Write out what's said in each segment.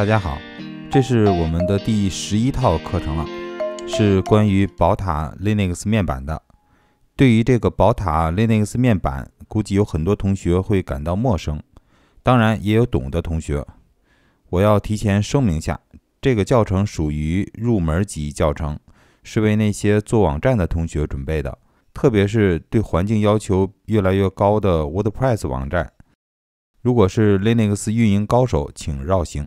大家好，这是我们的第十一套课程了，是关于宝塔 Linux 面板的。对于这个宝塔 Linux 面板，估计有很多同学会感到陌生，当然也有懂的同学。我要提前声明下，这个教程属于入门级教程，是为那些做网站的同学准备的，特别是对环境要求越来越高的 WordPress 网站。如果是 Linux 运营高手，请绕行。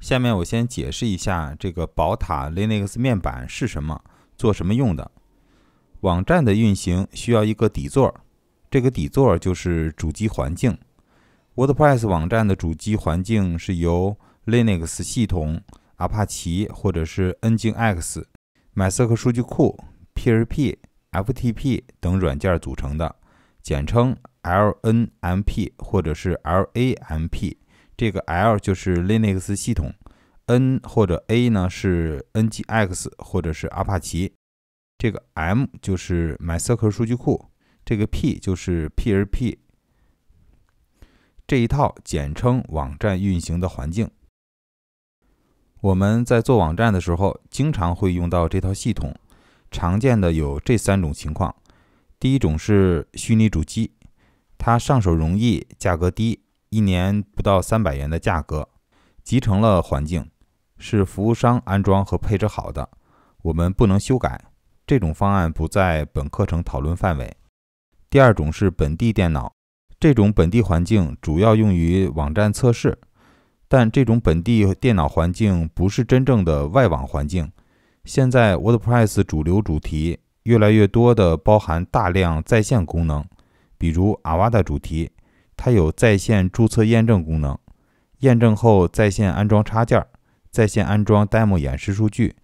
下面我先解释一下这个宝塔 Linux 面板是什么，做什么用的。网站的运行需要一个底座，这个底座就是主机环境。WordPress 网站的主机环境是由 Linux 系统、阿帕奇或者是 Nginx、MySQL 数据库、PHP、FTP 等软件组成的，简称 LNMP 或者是 LAMP。这个 L 就是 Linux 系统，N 或者 A 呢是 n g x 或者是阿帕奇，这个 M 就是 MySQL 数据库，这个 P 就是 PHP，这一套简称网站运行的环境。我们在做网站的时候，经常会用到这套系统，常见的有这三种情况：第一种是虚拟主机，它上手容易，价格低。一年不到三百元的价格，集成了环境，是服务商安装和配置好的，我们不能修改。这种方案不在本课程讨论范围。第二种是本地电脑，这种本地环境主要用于网站测试，但这种本地电脑环境不是真正的外网环境。现在 WordPress 主流主题越来越多的包含大量在线功能，比如阿瓦达主题。它有在线注册验证功能，验证后在线安装插件，在线安装 demo 演示数据。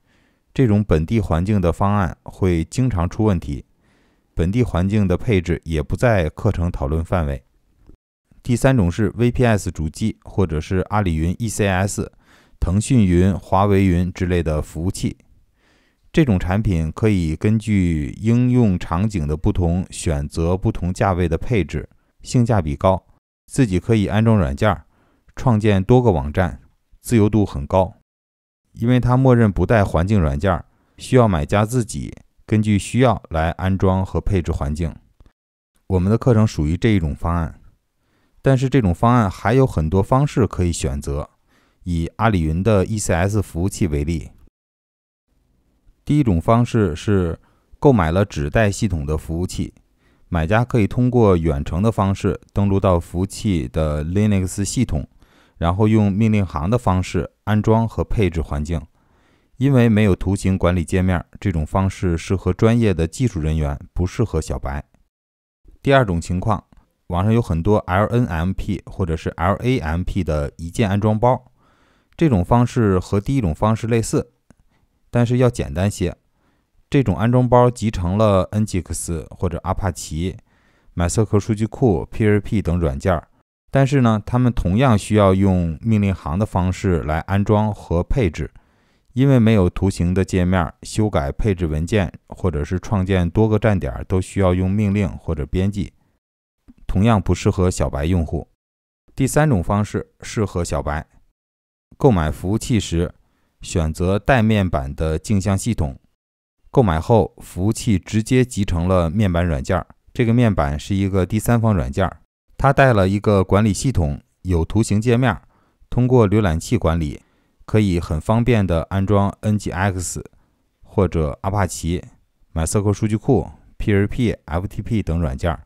这种本地环境的方案会经常出问题，本地环境的配置也不在课程讨论范围。第三种是 VPS 主机，或者是阿里云 ECS、腾讯云、华为云之类的服务器。这种产品可以根据应用场景的不同，选择不同价位的配置。性价比高，自己可以安装软件，创建多个网站，自由度很高。因为它默认不带环境软件，需要买家自己根据需要来安装和配置环境。我们的课程属于这一种方案，但是这种方案还有很多方式可以选择。以阿里云的 ECS 服务器为例，第一种方式是购买了只带系统的服务器。买家可以通过远程的方式登录到服务器的 Linux 系统，然后用命令行的方式安装和配置环境。因为没有图形管理界面，这种方式适合专业的技术人员，不适合小白。第二种情况，网上有很多 LNMp 或者是 LAMP 的一键安装包，这种方式和第一种方式类似，但是要简单些。这种安装包集成了 Nginx 或者阿帕奇、马 h 克 MySQL 数据库、p r p 等软件，但是呢，它们同样需要用命令行的方式来安装和配置，因为没有图形的界面，修改配置文件或者是创建多个站点都需要用命令或者编辑，同样不适合小白用户。第三种方式适合小白，购买服务器时选择带面板的镜像系统。购买后，服务器直接集成了面板软件。这个面板是一个第三方软件，它带了一个管理系统，有图形界面，通过浏览器管理，可以很方便的安装 n g x 或者阿帕奇、MySQL 数据库、PHP、FTP 等软件。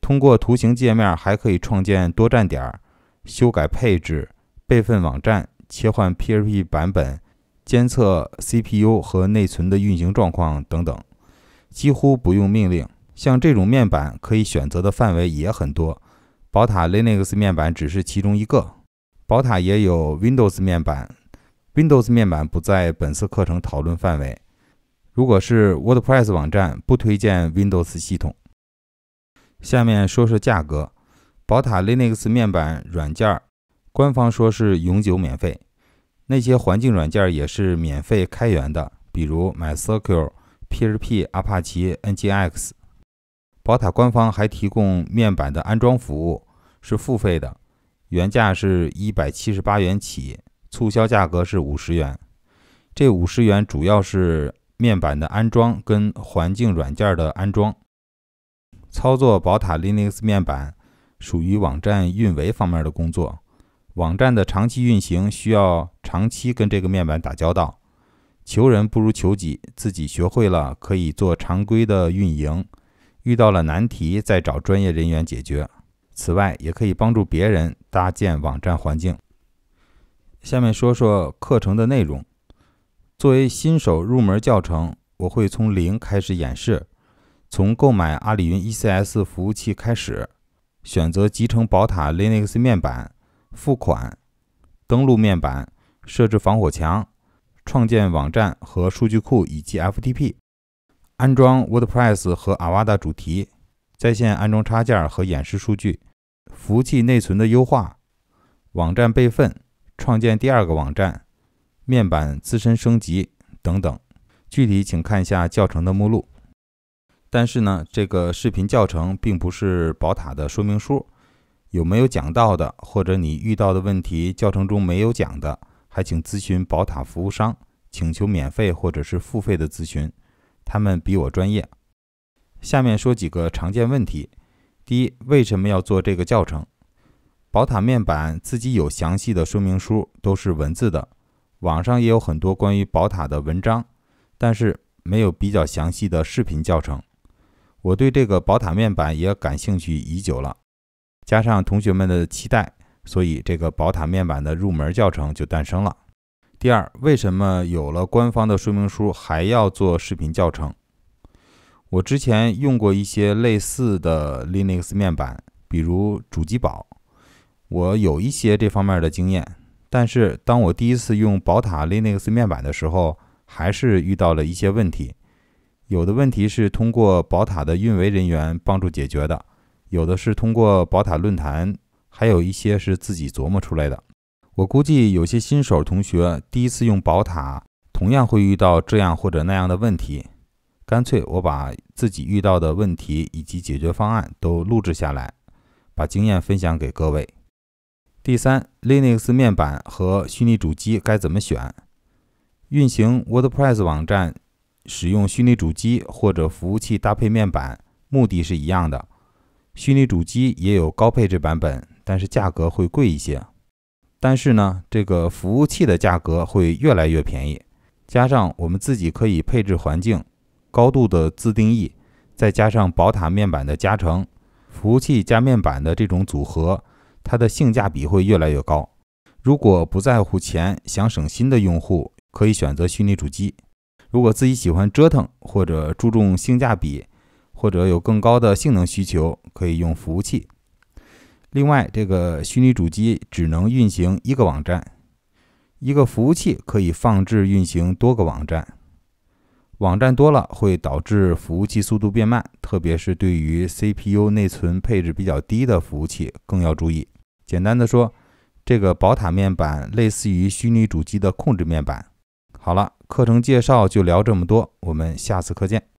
通过图形界面还可以创建多站点、修改配置、备份网站、切换 PHP 版本。监测 CPU 和内存的运行状况等等，几乎不用命令。像这种面板可以选择的范围也很多，宝塔 Linux 面板只是其中一个。宝塔也有 Windows 面板，Windows 面板不在本次课程讨论范围。如果是 WordPress 网站，不推荐 Windows 系统。下面说说价格，宝塔 Linux 面板软件儿，官方说是永久免费。那些环境软件也是免费开源的，比如 MySQL、PHP、阿 p 奇、c h NGX。宝塔官方还提供面板的安装服务，是付费的，原价是一百七十八元起，促销价格是五十元。这五十元主要是面板的安装跟环境软件的安装。操作宝塔 Linux 面板属于网站运维方面的工作，网站的长期运行需要。长期跟这个面板打交道，求人不如求己。自己学会了可以做常规的运营，遇到了难题再找专业人员解决。此外，也可以帮助别人搭建网站环境。下面说说课程的内容。作为新手入门教程，我会从零开始演示，从购买阿里云 ECS 服务器开始，选择集成宝塔 Linux 面板，付款，登录面板。设置防火墙，创建网站和数据库以及 FTP，安装 WordPress 和 Avada 主题，在线安装插件和演示数据，服务器内存的优化，网站备份，创建第二个网站，面板自身升级等等。具体请看一下教程的目录。但是呢，这个视频教程并不是宝塔的说明书，有没有讲到的，或者你遇到的问题教程中没有讲的？还请咨询宝塔服务商，请求免费或者是付费的咨询，他们比我专业。下面说几个常见问题。第一，为什么要做这个教程？宝塔面板自己有详细的说明书，都是文字的，网上也有很多关于宝塔的文章，但是没有比较详细的视频教程。我对这个宝塔面板也感兴趣已久了，加上同学们的期待。所以，这个宝塔面板的入门教程就诞生了。第二，为什么有了官方的说明书还要做视频教程？我之前用过一些类似的 Linux 面板，比如主机宝，我有一些这方面的经验。但是，当我第一次用宝塔 Linux 面板的时候，还是遇到了一些问题。有的问题是通过宝塔的运维人员帮助解决的，有的是通过宝塔论坛。还有一些是自己琢磨出来的。我估计有些新手同学第一次用宝塔，同样会遇到这样或者那样的问题。干脆我把自己遇到的问题以及解决方案都录制下来，把经验分享给各位。第三，Linux 面板和虚拟主机该怎么选？运行 WordPress 网站，使用虚拟主机或者服务器搭配面板，目的是一样的。虚拟主机也有高配置版本，但是价格会贵一些。但是呢，这个服务器的价格会越来越便宜，加上我们自己可以配置环境，高度的自定义，再加上宝塔面板的加成，服务器加面板的这种组合，它的性价比会越来越高。如果不在乎钱，想省心的用户可以选择虚拟主机；如果自己喜欢折腾或者注重性价比，或者有更高的性能需求，可以用服务器。另外，这个虚拟主机只能运行一个网站，一个服务器可以放置运行多个网站。网站多了会导致服务器速度变慢，特别是对于 CPU、内存配置比较低的服务器更要注意。简单的说，这个宝塔面板类似于虚拟主机的控制面板。好了，课程介绍就聊这么多，我们下次课见。